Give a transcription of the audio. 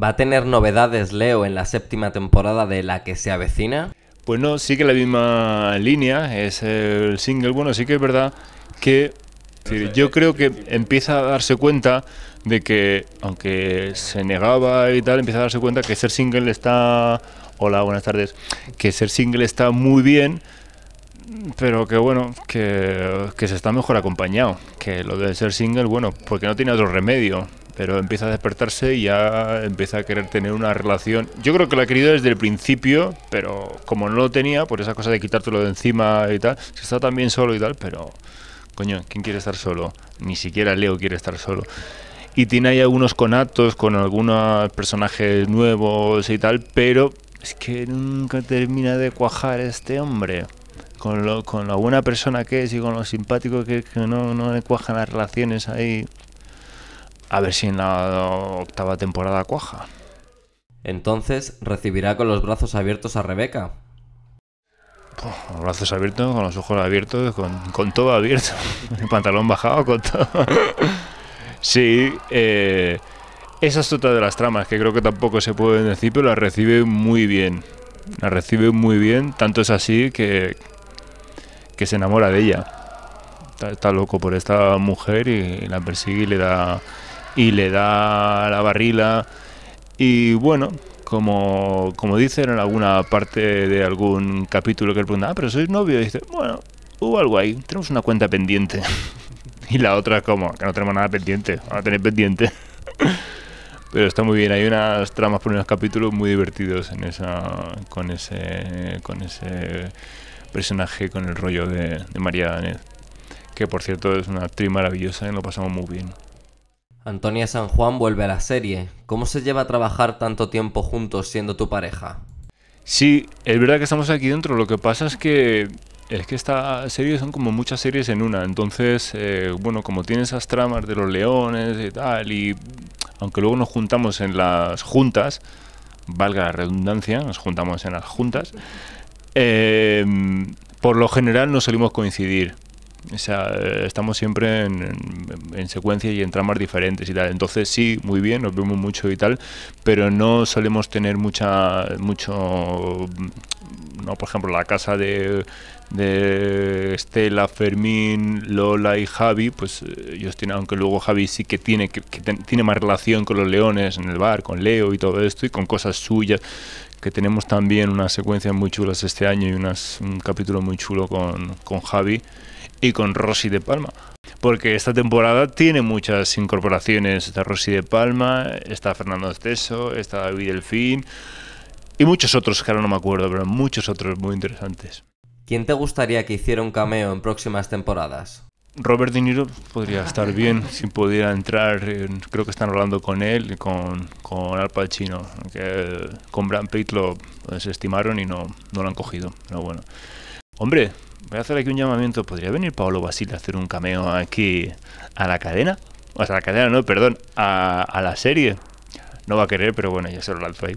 ¿Va a tener novedades Leo en la séptima temporada de la que se avecina? Pues no, sí que la misma línea es el single. Bueno, sí que es verdad que yo creo que empieza a darse cuenta de que, aunque se negaba y tal, empieza a darse cuenta que ser single está. Hola, buenas tardes. Que ser single está muy bien, pero que bueno, que, que se está mejor acompañado. Que lo de ser single, bueno, porque no tiene otro remedio pero empieza a despertarse y ya empieza a querer tener una relación. Yo creo que lo ha querido desde el principio, pero como no lo tenía, por esa cosa de quitártelo de encima y tal, se está también solo y tal, pero coño, ¿quién quiere estar solo? Ni siquiera Leo quiere estar solo. Y tiene ahí algunos conatos con algunos personajes nuevos y tal, pero es que nunca termina de cuajar este hombre. Con lo, con la buena persona que es y con lo simpático que no, no le cuajan las relaciones ahí. A ver si en la octava temporada cuaja. Entonces, ¿recibirá con los brazos abiertos a Rebeca? Los brazos abiertos, con los ojos abiertos, con, todo abierto. El pantalón bajado, con todo. sí, eh, esa es otra de las tramas que creo que tampoco se puede decir, pero la recibe muy bien. La recibe muy bien, tanto es así que, que se enamora de ella. Está, está loco por esta mujer y la persigue y le da y le da la barrila. Y bueno, como, dicen en alguna parte de algún capítulo que él preguntan, ah, pero sois novio, dice, bueno, hubo algo ahí, tenemos una cuenta pendiente. y la otra, como, que no tenemos nada pendiente, a tener pendiente. pero está muy bien, hay unas tramas por unos capítulos muy divertidos en esa, con ese, con ese personaje, con el rollo de, María Danés que por cierto es una actriz maravillosa y lo pasamos muy bien. Antonia San Juan vuelve a la serie. ¿Cómo se lleva a trabajar tanto tiempo juntos siendo tu pareja? Sí, es verdad que estamos aquí dentro. Lo que pasa es que es que esta serie son como muchas series en una. Entonces, eh, bueno, como tiene esas tramas de los leones y tal, y aunque luego nos juntamos en las juntas, valga la redundancia, nos juntamos en las juntas, eh, por lo general no solimos coincidir sea, eh, estamos siempre en, secuencias y en tramas diferentes y tal. Entonces sí, muy bien, nos vemos mucho y tal, pero no solemos tener mucha, mucho, no, por ejemplo, la casa de, de Estela, Fermín, Lola y Javi, pues eh, ellos tienen, aunque luego Javi sí que tiene, que, tiene más relación con los leones en el bar, con Leo y todo esto, y con cosas suyas, que tenemos también unas secuencias muy chulas este año y un capítulo muy chulo con, con Javi y con Rossi de Palma. Porque esta temporada tiene muchas incorporaciones. Está Rossi de Palma, está Fernando Esteso, está David Delfín y muchos otros que ahora no me acuerdo, pero muchos otros muy interesantes. ¿Quién te gustaría que hiciera un cameo en próximas temporadas? Robert De Niro podría estar bien si pudiera entrar. Creo que están hablando con él y con, con Al Pacino. Que con Brad Pitt lo desestimaron pues, y no, no lo han cogido. Pero bueno. Hombre, voy a hacer aquí un llamamiento. ¿Podría venir pablo Basile a hacer un cameo aquí a la cadena? O sea, a la cadena no, perdón, a, a la serie. No va a querer, pero bueno, ya se lo lanzo ahí.